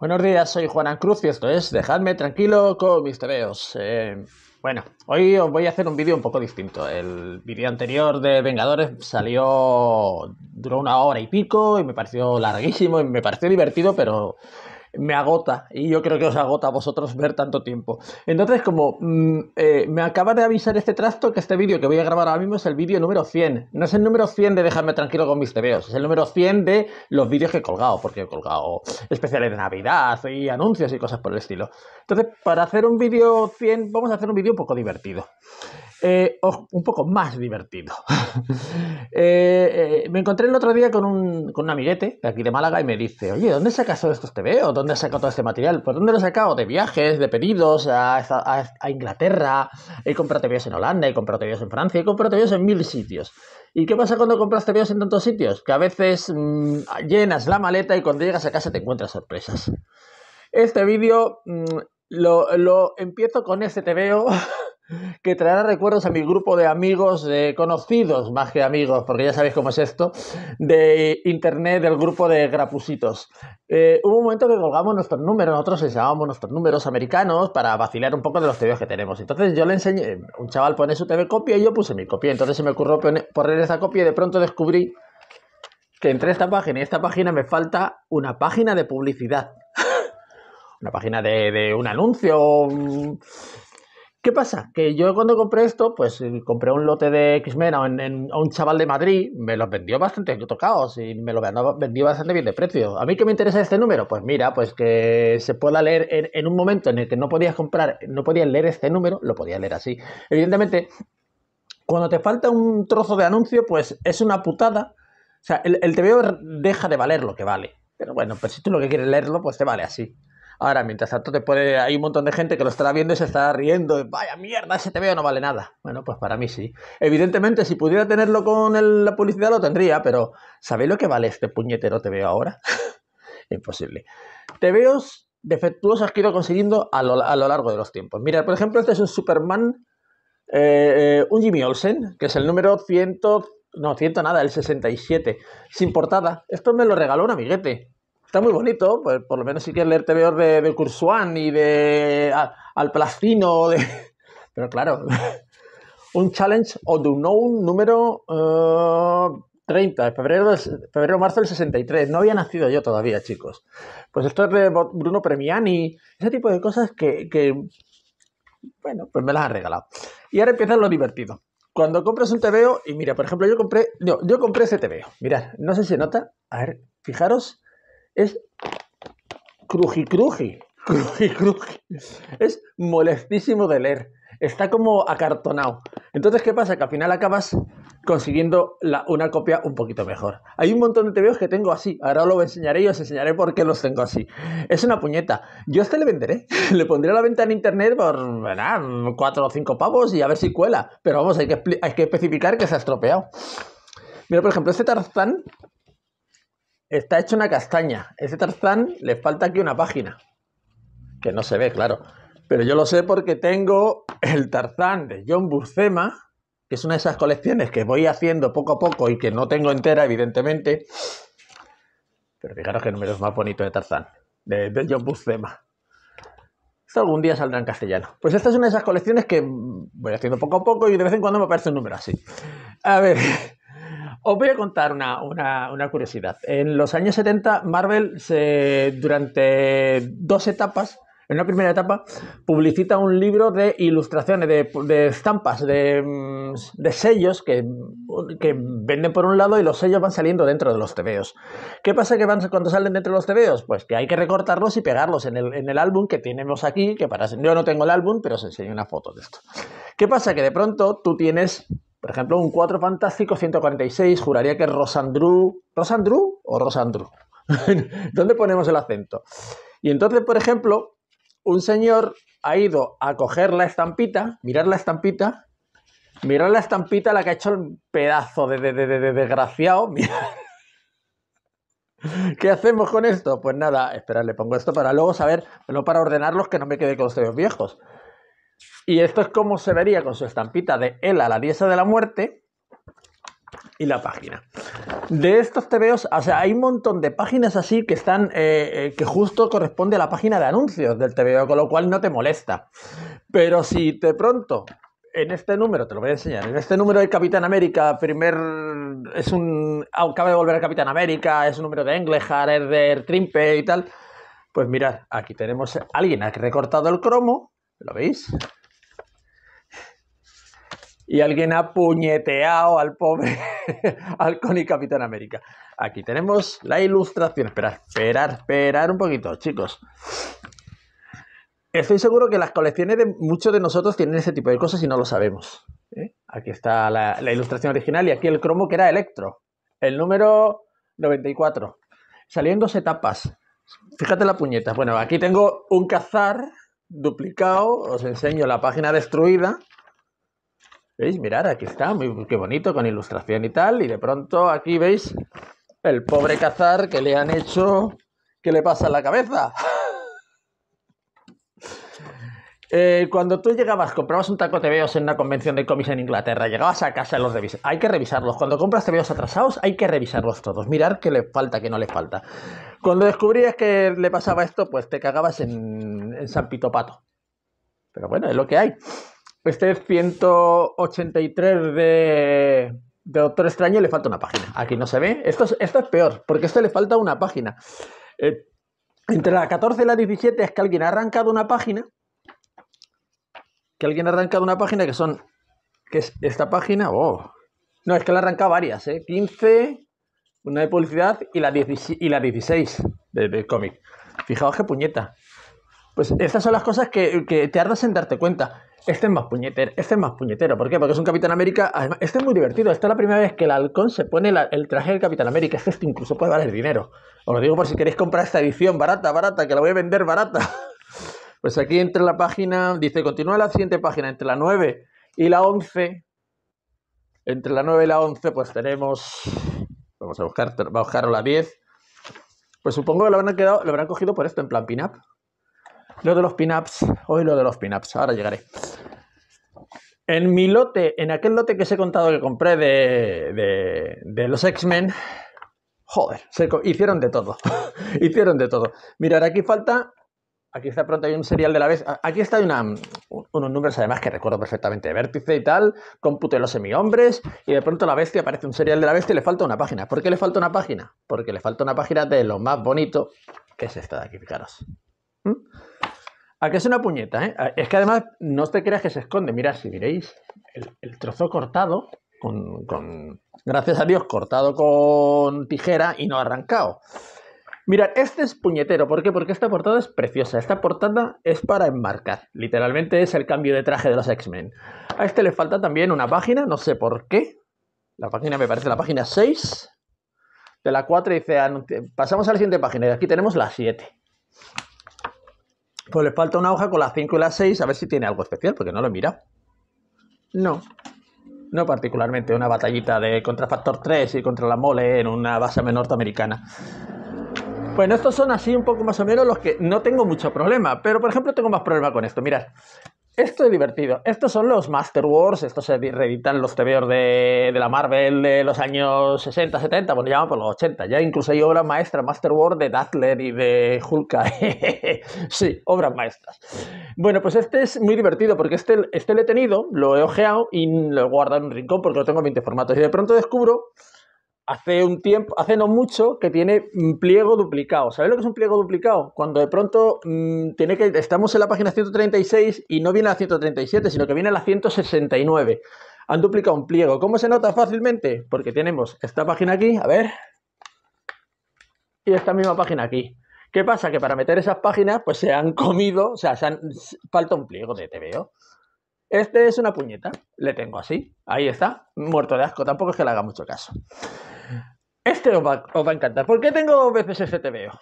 Buenos días, soy Juanan Cruz y esto es Dejadme tranquilo con mis eh, bueno, hoy os voy a hacer un vídeo un poco distinto. El vídeo anterior de Vengadores salió, duró una hora y pico y me pareció larguísimo y me pareció divertido, pero me agota y yo creo que os agota a vosotros ver tanto tiempo. Entonces, como mm, eh, me acaba de avisar este trasto que este vídeo que voy a grabar ahora mismo es el vídeo número 100. No es el número 100 de dejarme tranquilo con mis tebeos, es el número 100 de los vídeos que he colgado, porque he colgado especiales de Navidad y anuncios y cosas por el estilo. Entonces, para hacer un vídeo 100, vamos a hacer un vídeo un poco divertido. Eh, un poco más divertido. Eh, eh, me encontré el otro día con un, amiguete de aquí de Málaga y me dice, oye, ¿dónde sacas todos estos este TVO? ¿Dónde has sacado todo este material? por pues, ¿dónde lo he sacado? De viajes, de pedidos a, Inglaterra, he comprado TVOs en Holanda, he comprado TVOs en Francia, he comprado TVOs en mil sitios. ¿Y qué pasa cuando compras TVOs en tantos sitios? Que a veces mm, llenas la maleta y cuando llegas a casa te encuentras sorpresas. Este vídeo mm, lo, lo empiezo con este TVO que traerá recuerdos a mi grupo de amigos eh, conocidos, más que amigos, porque ya sabéis cómo es esto, de internet del grupo de grapusitos. Eh, hubo un momento que colgamos nuestros números, nosotros llamábamos nuestros números americanos para vacilar un poco de los TVs que tenemos. Entonces yo le enseñé, un chaval pone su TV copia y yo puse mi copia. Entonces se me ocurrió poner esa copia y de pronto descubrí que entre esta página y esta página me falta una página de publicidad. una página de, un anuncio. ¿Qué pasa? Que yo cuando compré esto, pues eh, compré un lote de X-Men a, un chaval de Madrid, me los vendió bastante tocados y me lo vendió bastante bien de precio. ¿A mí qué me interesa este número? Pues mira, pues que se pueda leer en, un momento en el que no podías comprar, no podías leer este número, lo podías leer así. Evidentemente, cuando te falta un trozo de anuncio, pues es una putada. O sea, el, el TVO deja de valer lo que vale. Pero bueno, pues si tú lo que quieres leerlo, pues te vale así. Ahora, mientras tanto, te puede, hay un montón de gente que lo estará viendo y se estará riendo. Vaya mierda, ese te veo no vale nada. Bueno, pues para mí sí. Evidentemente, si pudiera tenerlo con la publicidad lo tendría, pero ¿sabéis lo que vale este puñetero te veo ahora? Imposible. Te veo defectuosos que he ido consiguiendo a lo, largo de los tiempos. Mira, por ejemplo, este es un Superman, eh, eh, un Jimmy Olsen, que es el número 100, no, 100 nada, el 67, sin portada. Esto me lo regaló un amiguete está muy bonito, pues por lo menos si quieres leer TVO de, de y de al Placino de... pero claro, un challenge o eh, de un número 30, febrero, febrero, marzo del 63, no había nacido yo todavía, chicos. Pues esto es de Bruno Premiani, ese tipo de cosas que, bueno, pues me las ha regalado. Y ahora empieza lo divertido. Cuando compras un TVO, y mira, por ejemplo, yo compré, yo, compré ese TVO. Mirad, no sé si nota, a ver, fijaros es cruji cruji, Es molestísimo de leer. Está como acartonado. Entonces, ¿qué pasa? Que al final acabas consiguiendo una copia un poquito mejor. Hay un montón de TVOs que tengo así. Ahora os lo enseñaré y os enseñaré por qué los tengo así. Es una puñeta. Yo este le venderé. le pondré a la venta en internet por, ¿verdad? Cuatro o cinco pavos y a ver si cuela. Pero vamos, hay que, hay que especificar que se ha estropeado. Mira, por ejemplo, este Tarzán Está hecho una castaña. Ese Tarzán le falta aquí una página. Que no se ve, claro. Pero yo lo sé porque tengo el Tarzán de John Burcema. que es una de esas colecciones que voy haciendo poco a poco y que no tengo entera, evidentemente. Pero fijaros que número es más bonito de Tarzán, de, John Buscema. Esto algún día saldrá en castellano. Pues esta es una de esas colecciones que voy haciendo poco a poco y de vez en cuando me aparece un número así. A ver, os voy a contar una, curiosidad. En los años 70, Marvel se, durante dos etapas en una primera etapa, publicita un libro de ilustraciones, de, estampas, de, mm, sellos que, venden por un lado y los sellos van saliendo dentro de los tebeos. ¿Qué pasa que cuando salen dentro de los tebeos? Pues que hay que recortarlos y pegarlos en el, en el álbum que tenemos aquí, que para yo no tengo el álbum, pero os enseño una foto de esto. ¿Qué pasa que de pronto tú tienes por ejemplo, un 4 fantástico 146, juraría que Rosandru. ¿Rosandru o Rosandru? ¿Dónde ponemos el acento? Y entonces, por ejemplo, un señor ha ido a coger la estampita, mirar la estampita, mirar la estampita la que ha hecho el pedazo de, desgraciado. ¿Qué hacemos con esto? Pues nada, esperad, le pongo esto para luego saber, no para ordenarlos que no me quede con los viejos. Y esto es como se vería con su estampita de a la diosa de la muerte, y la página. De estos TVOs, o sea, hay un montón de páginas así que están, eh, eh, que justo corresponde a la página de anuncios del TVO, con lo cual no te molesta. Pero si de pronto, en este número, te lo voy a enseñar, en este número de Capitán América, primer, es un, acaba de volver a Capitán América, es un número de Englehard, es de Trimpe y tal, pues mirad, aquí tenemos a alguien ha recortado el cromo, ¿Lo veis? Y alguien ha puñeteado al pobre Halcón y Capitán América. Aquí tenemos la ilustración. Esperar, esperar, esperar un poquito, chicos. Estoy seguro que las colecciones de muchos de nosotros tienen ese tipo de cosas y no lo sabemos. ¿eh? Aquí está la, ilustración original y aquí el cromo que era Electro, el número 94. dos etapas. Fíjate la puñeta. Bueno, aquí tengo un cazar duplicado, os enseño la página destruida. ¿Veis? Mirad, aquí está, muy, qué bonito, con ilustración y tal. Y de pronto aquí veis el pobre cazar que le han hecho... ¿Qué le pasa en la cabeza? Eh, cuando tú llegabas, comprabas un taco de veo en una convención de cómics en Inglaterra, llegabas a casa y los revisas. Hay que revisarlos. Cuando compras TVOs atrasados, hay que revisarlos todos. Mirar qué le falta, qué no le falta. Cuando descubrías que le pasaba esto, pues te cagabas en, San Pito Pato. Pero bueno, es lo que hay. Este es 183 de, Doctor Extraño le falta una página. Aquí no se ve. Esto es, peor, porque esto le falta una página. Eh, entre la 14 y la 17 es que alguien ha arrancado una página que alguien ha arrancado una página que son. que es esta página. Oh. No, es que la arrancado varias, ¿eh? 15, una de publicidad y la, y la 16 del de cómic. Fijaos qué puñeta. Pues estas son las cosas que, que tardas en darte cuenta. Este es más puñetero, este es más puñetero. ¿Por qué? Porque es un Capitán América. este es muy divertido. Esta es la primera vez que el halcón se pone el traje del Capitán América. este incluso puede valer dinero. Os lo digo por si queréis comprar esta edición barata, barata, que la voy a vender barata. Pues aquí entre la página, dice, continúa la siguiente página, entre la 9 y la 11, entre la 9 y la 11 pues tenemos, vamos a buscar, va a buscar la 10, pues supongo que lo habrán, quedado, lo habrán cogido por esto, en plan pin-up. Lo de los pin-ups, hoy lo de los pin-ups, ahora llegaré. En mi lote, en aquel lote que os he contado que compré de, de, los X-Men, joder, hicieron de todo. hicieron de todo. Mirar, aquí falta Aquí está pronto hay un serial de la bestia Aquí está hay una, unos números además que recuerdo perfectamente. Vértice y tal, cómputo de los semihombres, y de pronto la bestia aparece un serial de la bestia y le falta una página. ¿Por qué le falta una página? Porque le falta una página de lo más bonito, que es esta de aquí, fijaros. ¿Mm? Aquí es una puñeta, ¿eh? Es que además no te creas que se esconde. Mira, si miréis, el, trozo cortado, con, con, gracias a Dios, cortado con tijera y no arrancado. Mirad, este es puñetero. ¿Por qué? Porque esta portada es preciosa. Esta portada es para enmarcar. Literalmente es el cambio de traje de los X-Men. A este le falta también una página, no sé por qué. La página me parece la página 6. De la 4 dice, pasamos a la siguiente página y aquí tenemos la 7. Pues le falta una hoja con la 5 y la 6, a ver si tiene algo especial, porque no lo mira. No, no particularmente. Una batallita de contra Factor 3 y contra la mole en una base norteamericana. Bueno, estos son así un poco más o menos los que no tengo mucho problema, pero por ejemplo tengo más problema con esto. Mirad, esto es divertido. Estos son los Master Wars, estos se reeditan los TVOs de, la Marvel de los años 60, 70, bueno, ya por los 80. Ya incluso hay obras maestras, Master Wars de Dazzler y de Hulka. sí, obras maestras. Bueno, pues este es muy divertido porque este, este lo he tenido, lo he ojeado y lo he guardado en un rincón porque lo tengo en 20 formatos. Y de pronto descubro hace un tiempo, hace no mucho, que tiene un pliego duplicado. ¿Sabéis lo que es un pliego duplicado? Cuando de pronto mm, tiene que, estamos en la página 136 y no viene la 137, sino que viene a la 169. Han duplicado un pliego. ¿Cómo se nota fácilmente? Porque tenemos esta página aquí, a ver, y esta misma página aquí. ¿Qué pasa? Que para meter esas páginas, pues se han comido, o sea, se han, falta un pliego de TVO. Este es una puñeta, le tengo así, ahí está, muerto de asco, tampoco es que le haga mucho caso. Este os va, a encantar. ¿Por qué tengo dos veces este TVO?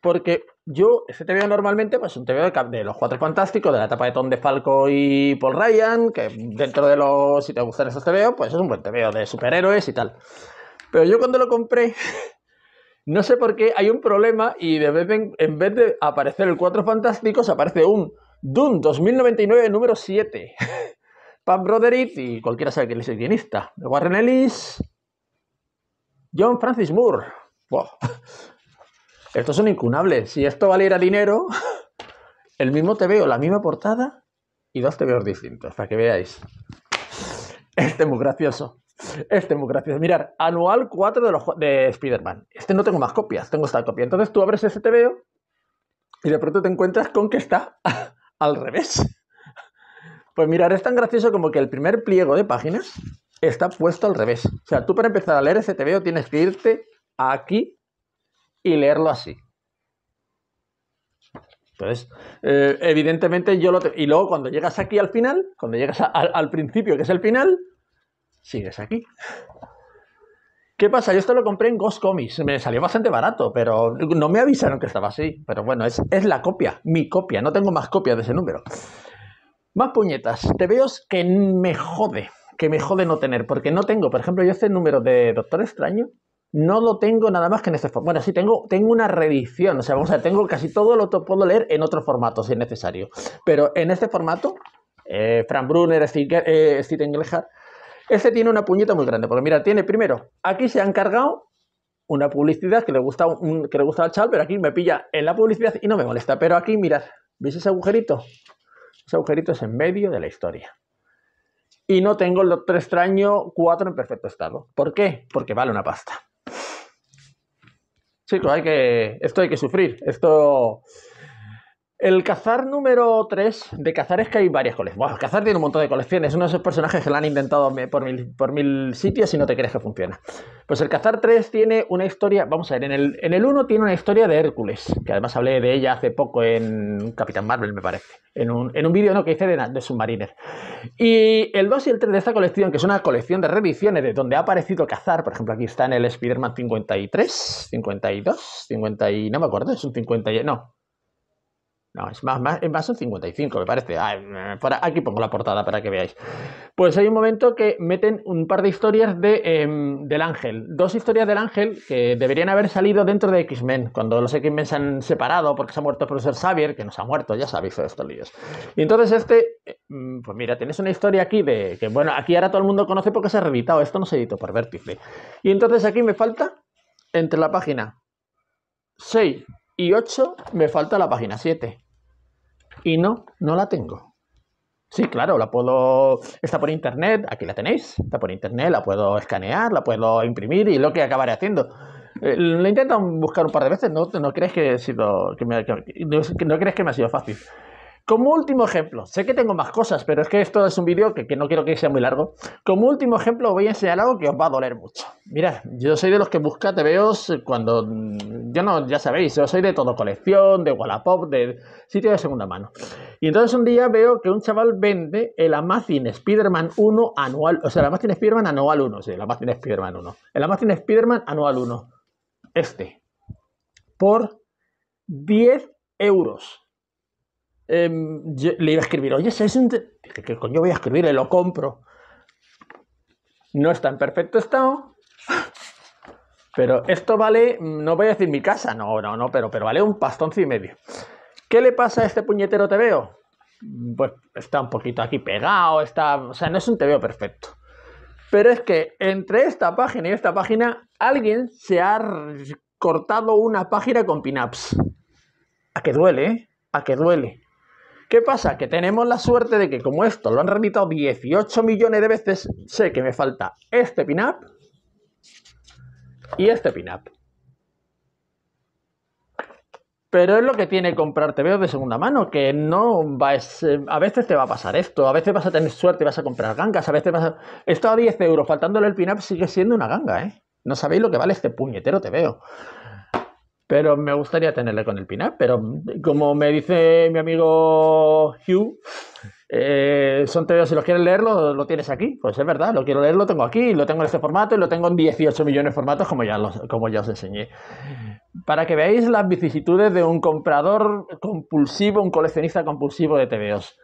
Porque yo, este TVO normalmente, pues un TVO de, los Cuatro Fantásticos, de la tapa de Tom de Falco y Paul Ryan, que dentro de los, si te gustan esos TVO, pues es un buen TVO de superhéroes y tal. Pero yo cuando lo compré, no sé por qué hay un problema y de vez en, en vez de aparecer el Cuatro Fantásticos, aparece un Dune 2099, número 7. Pam Broderick y cualquiera sabe que él es el guionista. Warren Ellis. John Francis Moore. Wow. Estos son incunables. Si esto valiera dinero, el mismo te la misma portada y dos TVOs distintos, para que veáis. Este es muy gracioso. Este es muy gracioso. Mirad, anual 4 de, los, de Spider-Man. Este no tengo más copias, tengo esta copia. Entonces tú abres ese TVO y de pronto te encuentras con que está al revés. Pues mirar, es tan gracioso como que el primer pliego de páginas está puesto al revés. O sea, tú para empezar a leer ese TVO tienes que irte aquí y leerlo así. Entonces, eh, evidentemente yo lo... Y luego cuando llegas aquí al final, cuando llegas al principio, que es el final, sigues aquí. ¿Qué pasa? Yo esto lo compré en Ghost Comics, me salió bastante barato, pero no me avisaron que estaba así. Pero bueno, es, es la copia, mi copia, no tengo más copias de ese número. Más puñetas, te veo que me jode, que me jode no tener, porque no tengo, por ejemplo, yo este número de Doctor Extraño, no lo tengo nada más que en este formato. Bueno, sí, tengo, tengo una reedición, o sea, vamos a ver, tengo casi todo lo que puedo leer en otro formato, si es necesario. Pero en este formato, eh, Fran Brunner, Steve, eh, ese tiene una puñeta muy grande, porque mira, tiene primero, aquí se han cargado una publicidad que le gusta que le gusta al chal, pero aquí me pilla en la publicidad y no me molesta. Pero aquí, mirad, ¿veis ese agujerito? Ese agujerito es en medio de la historia. Y no tengo el Doctor Extraño 4 en perfecto estado. ¿Por qué? Porque vale una pasta. Chicos, hay que. Esto hay que sufrir. Esto. El cazar número 3, de cazar es que hay varias colecciones. Bueno, cazar tiene un montón de colecciones, uno de esos personajes que lo han inventado por mil, sitios y no te crees que funciona. Pues el cazar 3 tiene una historia, vamos a ver, en el, en 1 tiene una historia de Hércules, que además hablé de ella hace poco en Capitán Marvel, me parece, en un, vídeo no que hice de, Submariner. Y el 2 y el 3 de esta colección, que es una colección de revisiones de donde ha aparecido cazar, por ejemplo, aquí está en el Spider-Man 53, 52, 50 y no me acuerdo, es un 50, no, no, es más, más, más un 55, me parece. aquí pongo la portada para que veáis. Pues hay un momento que meten un par de historias de, em, del ángel. Dos historias del ángel que deberían haber salido dentro de X-Men, cuando los X-Men se han separado porque se ha muerto el profesor Xavier, que nos ha muerto, ya sabéis de estos líos. Y entonces este, em, pues mira, tienes una historia aquí de que, bueno, aquí ahora todo el mundo conoce porque se ha reeditado. Esto no se editó por Vértice. Y entonces aquí me falta, entre la página 6 y 8, me falta la página 7 y no, no la tengo. Sí, claro, la puedo. Está por internet, aquí la tenéis, está por internet, la puedo escanear, la puedo imprimir y lo que acabaré haciendo. Eh, la lo intentan buscar un par de veces, no, crees que sido. no crees que me ha sido fácil. Como último ejemplo, sé que tengo más cosas, pero es que esto es un vídeo que, no quiero que sea muy largo. Como último ejemplo, voy a enseñar algo que os va a doler mucho. Mirad, yo soy de los que busca TVOs cuando. Mm, yo no, ya sabéis, yo soy de todo colección, de Wallapop, de sitio de segunda mano. Y entonces un día veo que un chaval vende el Amazing Spiderman man 1 anual. O sea, el Amazing Spiderman anual 1, sí, el Amazing Spiderman 1. El Amazing Spiderman anual 1. Este. Por 10 euros. Em, le iba a escribir, oye, Dije, ¿qué coño voy a escribir? Eh, lo compro. No está en perfecto estado, pero esto vale, no voy a decir mi casa, no, no, no, pero, pero vale un pastón y medio. ¿Qué le pasa a este puñetero te Pues está un poquito aquí pegado, está, o sea, no es un te perfecto. Pero es que entre esta página y esta página, alguien se ha cortado una página con pinaps. A que duele, ¿eh? A que duele. ¿Qué pasa? Que tenemos la suerte de que como esto lo han remitido 18 millones de veces, sé que me falta este pin-up y este pin-up. Pero es lo que tiene comprar veo de segunda mano, que no va a, eh, a veces te va a pasar esto, a veces vas a tener suerte y vas a comprar gangas, a veces vas a... Esto a 10 euros, faltándole el pin-up sigue siendo una ganga, ¿eh? No sabéis lo que vale este puñetero veo. Pero me gustaría tenerle con el Pinar. Pero como me dice mi amigo Hugh, eh, son TVO, si los quieres leerlo, lo tienes aquí. Pues es verdad, lo quiero leer, lo tengo aquí, lo tengo en este formato y lo tengo en 18 millones de formatos, como ya, los, como ya os enseñé. Para que veáis las vicisitudes de un comprador compulsivo, un coleccionista compulsivo de TVOs.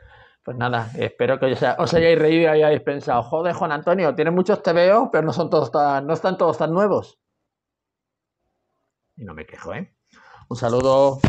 Pues nada, espero que os, hayáis reído y hayáis pensado, joder, Juan Antonio, tiene muchos TVOs, pero no, son todos tan, no están todos tan nuevos y no me quejo, ¿eh? Un saludo.